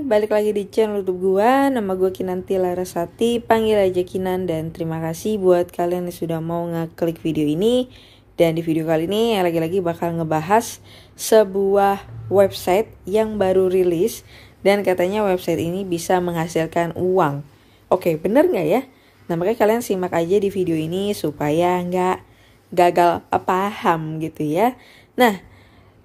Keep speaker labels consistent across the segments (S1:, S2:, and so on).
S1: balik lagi di channel YouTube gua. Nama gua Kinanti Larasati, panggil aja Kinan dan terima kasih buat kalian yang sudah mau ngeklik video ini. Dan di video kali ini lagi-lagi bakal ngebahas sebuah website yang baru rilis dan katanya website ini bisa menghasilkan uang. Oke, bener nggak ya? Nah makanya kalian simak aja di video ini supaya nggak gagal paham gitu ya. Nah,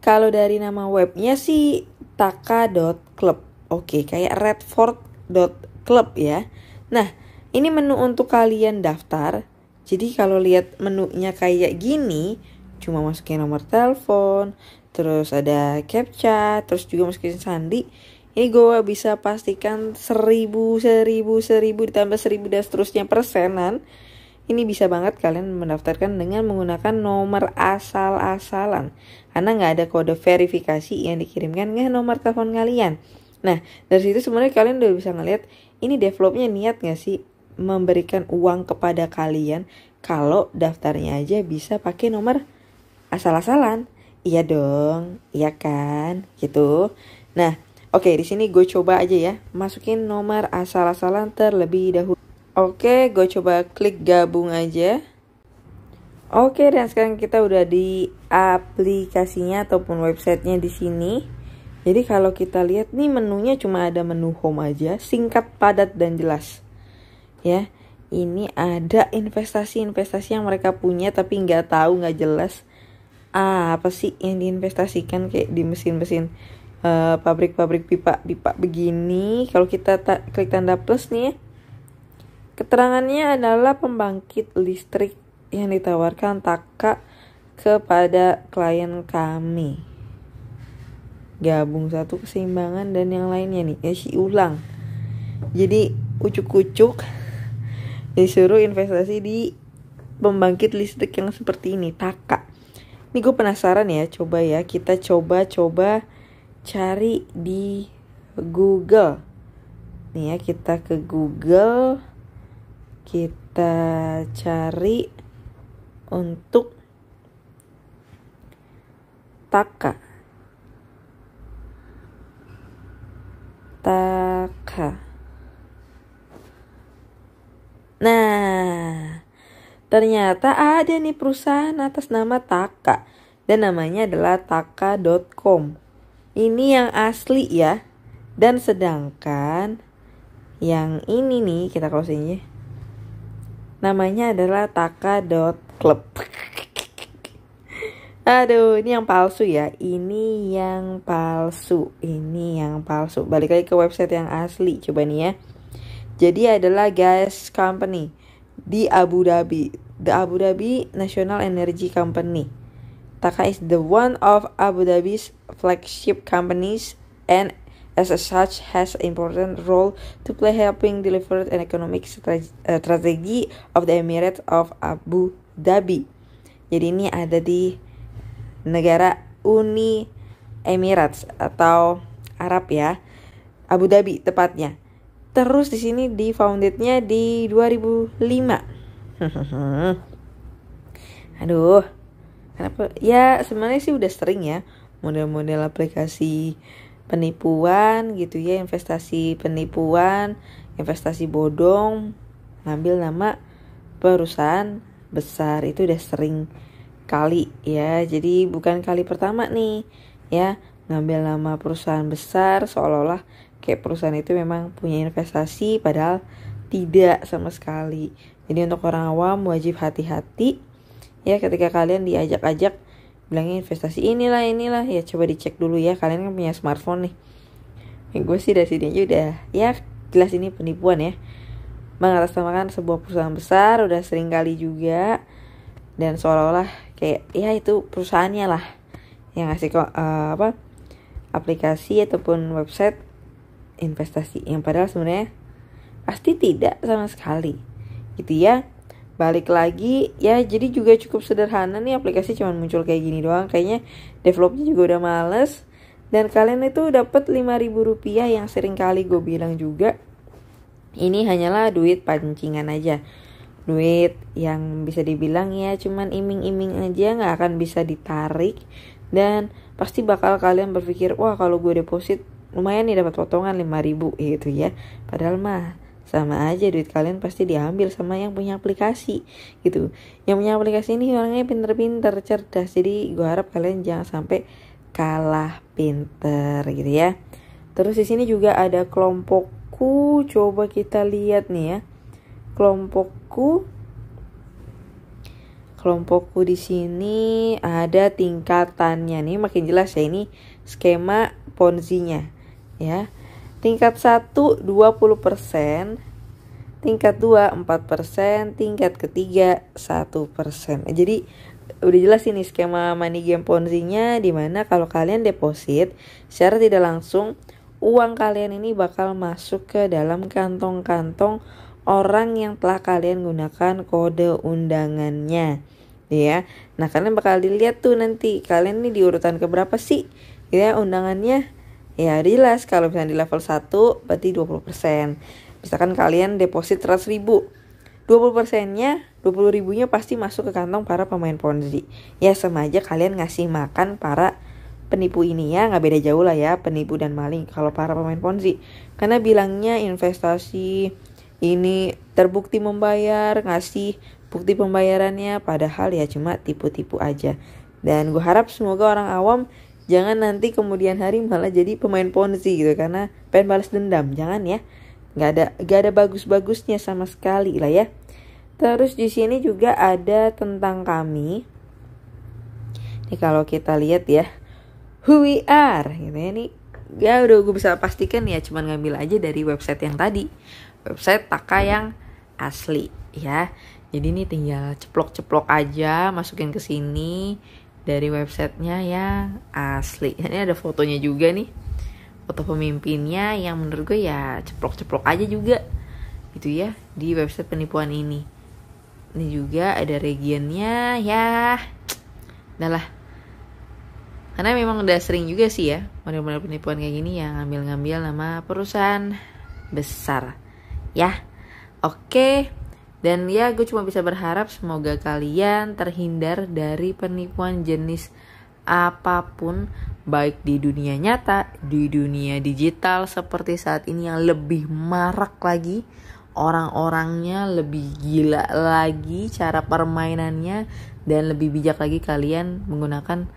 S1: kalau dari nama webnya sih taka.club. Oke, kayak redford.club ya. Nah, ini menu untuk kalian daftar. Jadi kalau lihat menunya kayak gini, cuma masukin nomor telepon, terus ada captcha, terus juga masukin sandi. Ini gue bisa pastikan seribu, seribu, seribu ditambah seribu dan seterusnya persenan. Ini bisa banget kalian mendaftarkan dengan menggunakan nomor asal-asalan. Karena nggak ada kode verifikasi yang dikirimkan ke nomor telepon kalian. Nah, dari situ sebenarnya kalian udah bisa ngeliat ini developnya niat gak sih memberikan uang kepada kalian kalau daftarnya aja bisa pakai nomor asal-asalan. Iya dong, iya kan, gitu. Nah, oke okay, di sini gue coba aja ya, masukin nomor asal-asalan terlebih dahulu. Oke, okay, gue coba klik gabung aja. Oke, dan sekarang kita udah di aplikasinya ataupun websitenya di sini. Jadi kalau kita lihat nih menunya cuma ada menu home aja, singkat, padat dan jelas. Ya, ini ada investasi-investasi yang mereka punya tapi nggak tahu nggak jelas. Ah, apa sih yang diinvestasikan kayak di mesin-mesin pabrik eh, pabrik-pabrik pipa-pipa begini. Kalau kita klik tanda plus nih, ya. keterangannya adalah pembangkit listrik yang ditawarkan Taka kepada klien kami gabung satu keseimbangan dan yang lainnya nih ya ulang jadi ucuk-ucuk disuruh investasi di pembangkit listrik yang seperti ini taka ini gue penasaran ya coba ya kita coba-coba cari di Google nih ya kita ke Google kita cari untuk taka Nah, ternyata ada nih perusahaan atas nama Taka dan namanya adalah taka.com. Ini yang asli ya. Dan sedangkan yang ini nih kita closingnya namanya adalah taka.club. Aduh, ini yang palsu ya. Ini yang palsu. Ini yang palsu. Balik lagi ke website yang asli. Coba nih ya. Jadi adalah gas company di Abu Dhabi. The Abu Dhabi National Energy Company. Taka is the one of Abu Dhabi's flagship companies and as such has an important role to play helping deliver an economic eh, strategy of the Emirates of Abu Dhabi. Jadi ini ada di negara Uni Emirates atau Arab ya, Abu Dhabi tepatnya. Terus di sini di foundednya di 2005. Aduh, kenapa? Ya sebenarnya sih udah sering ya model-model aplikasi penipuan gitu ya, investasi penipuan, investasi bodong, ngambil nama perusahaan besar itu udah sering kali ya. Jadi bukan kali pertama nih ya ngambil nama perusahaan besar seolah-olah kayak perusahaan itu memang punya investasi padahal tidak sama sekali. Jadi untuk orang awam wajib hati-hati ya ketika kalian diajak-ajak bilang investasi inilah inilah ya coba dicek dulu ya kalian kan punya smartphone nih. Ya, gue sih dari sini aja udah ya jelas ini penipuan ya mengatasnamakan sebuah perusahaan besar udah sering kali juga dan seolah-olah kayak ya itu perusahaannya lah yang ngasih uh, eh, apa aplikasi ataupun website investasi yang padahal sebenarnya pasti tidak sama sekali gitu ya balik lagi ya jadi juga cukup sederhana nih aplikasi cuman muncul kayak gini doang kayaknya developnya juga udah males dan kalian itu dapat 5000 rupiah yang sering kali gue bilang juga ini hanyalah duit pancingan aja duit yang bisa dibilang ya cuman iming-iming aja nggak akan bisa ditarik dan pasti bakal kalian berpikir wah kalau gue deposit lumayan nih dapat potongan ribu gitu ya padahal mah sama aja duit kalian pasti diambil sama yang punya aplikasi gitu yang punya aplikasi ini orangnya pinter-pinter cerdas jadi gue harap kalian jangan sampai kalah pinter gitu ya terus di sini juga ada kelompokku coba kita lihat nih ya kelompok kelompokku. Kelompokku di sini ada tingkatannya nih makin jelas ya ini skema ponzinya ya. Tingkat 1 20%, tingkat 2 4%, tingkat ketiga 1%. Jadi udah jelas ini skema money game ponzinya di mana kalau kalian deposit secara tidak langsung uang kalian ini bakal masuk ke dalam kantong-kantong orang yang telah kalian gunakan kode undangannya gitu ya nah kalian bakal dilihat tuh nanti kalian ini di urutan keberapa sih gitu ya undangannya ya jelas kalau misalnya di level 1 berarti 20% misalkan kalian deposit 100 ribu 20 persennya 20 ribunya pasti masuk ke kantong para pemain ponzi ya sama aja kalian ngasih makan para penipu ini ya nggak beda jauh lah ya penipu dan maling kalau para pemain ponzi karena bilangnya investasi ini terbukti membayar, ngasih bukti pembayarannya, padahal ya cuma tipu-tipu aja. Dan gue harap semoga orang awam jangan nanti kemudian hari malah jadi pemain ponzi gitu karena pengen balas dendam, jangan ya. Gak ada gak ada bagus-bagusnya sama sekali lah ya. Terus di sini juga ada tentang kami. Ini kalau kita lihat ya, who we are gitu ya nih. Ya udah gue bisa pastikan ya cuman
S2: ngambil aja dari website yang tadi website taka yang asli ya. Jadi ini tinggal ceplok-ceplok aja masukin ke sini dari websitenya yang asli. Ini ada fotonya juga nih. Foto pemimpinnya yang menurut gue ya ceplok-ceplok aja juga. Gitu ya di website penipuan ini. Ini juga ada regionnya ya. Udah lah. Karena memang udah sering juga sih ya model-model penipuan kayak gini yang ngambil-ngambil nama perusahaan besar ya oke dan ya gue cuma bisa berharap semoga kalian terhindar dari penipuan jenis apapun baik di dunia nyata di dunia digital seperti saat ini yang lebih marak lagi orang-orangnya lebih gila lagi cara permainannya dan lebih bijak lagi kalian menggunakan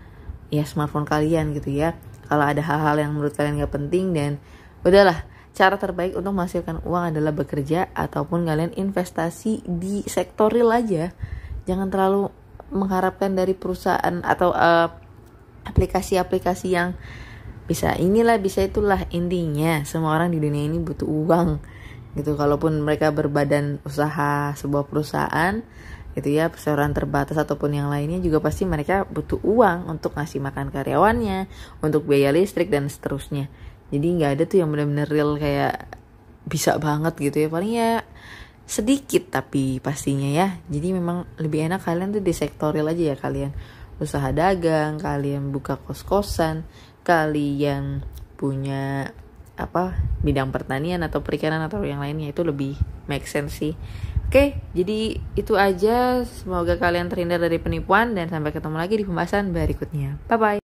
S2: ya smartphone kalian gitu ya kalau ada hal-hal yang menurut kalian gak penting dan udahlah cara terbaik untuk menghasilkan uang adalah bekerja ataupun kalian investasi di sektor real aja jangan terlalu mengharapkan dari perusahaan atau eh, aplikasi-aplikasi uh, yang bisa inilah bisa itulah intinya semua orang di dunia ini butuh uang gitu kalaupun mereka berbadan usaha sebuah perusahaan gitu ya perseroan terbatas ataupun yang lainnya juga pasti mereka butuh uang untuk ngasih makan karyawannya untuk biaya listrik dan seterusnya jadi nggak ada tuh yang benar-benar real kayak bisa banget gitu ya paling ya sedikit tapi pastinya ya jadi memang lebih enak kalian tuh di sektor real aja ya kalian usaha dagang kalian buka kos-kosan kalian punya apa bidang pertanian atau perikanan atau yang lainnya itu lebih make sense sih oke jadi itu aja semoga kalian terhindar dari penipuan dan sampai ketemu lagi di pembahasan berikutnya bye bye